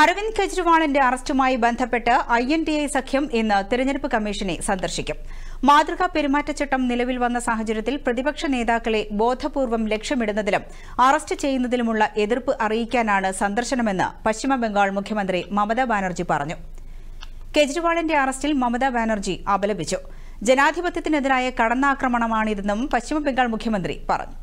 അരവിന്ദ് കെജ്രിവാളിന്റെ അറസ്റ്റുമായി ബന്ധപ്പെട്ട് I N D സഖ്യം ഇന്ന് തിരഞ്ഞെടുപ്പ് കമ്മീഷനെ സന്ദർശിക്കും മാതൃകാ പെരുമാറ്റച്ചട്ടം നിലവിൽ വന്ന സാഹചര്യത്തിൽ പ്രതിപക്ഷ നേതാക്കളെ ബോധപൂർവം ലക്ഷ്യമിടുന്നതിലും അറസ്റ്റ് ചെയ്യുന്നതിലുമുള്ള എതിർപ്പ് അറിയിക്കാനാണ് സന്ദർശനമെന്ന് പശ്ചിമബംഗാൾ മുഖ്യമന്ത്രി മമതാ ബാനർജി പറഞ്ഞു കെജ്രിവാളിന്റെ അറസ്റ്റിൽ മമതാ ബാനർജി അപലപിച്ചു ജനാധിപത്യത്തിനെതിരായ കടന്നാക്രമണമാണിതെന്നും പശ്ചിമബംഗാൾ മുഖ്യമന്ത്രി പറഞ്ഞു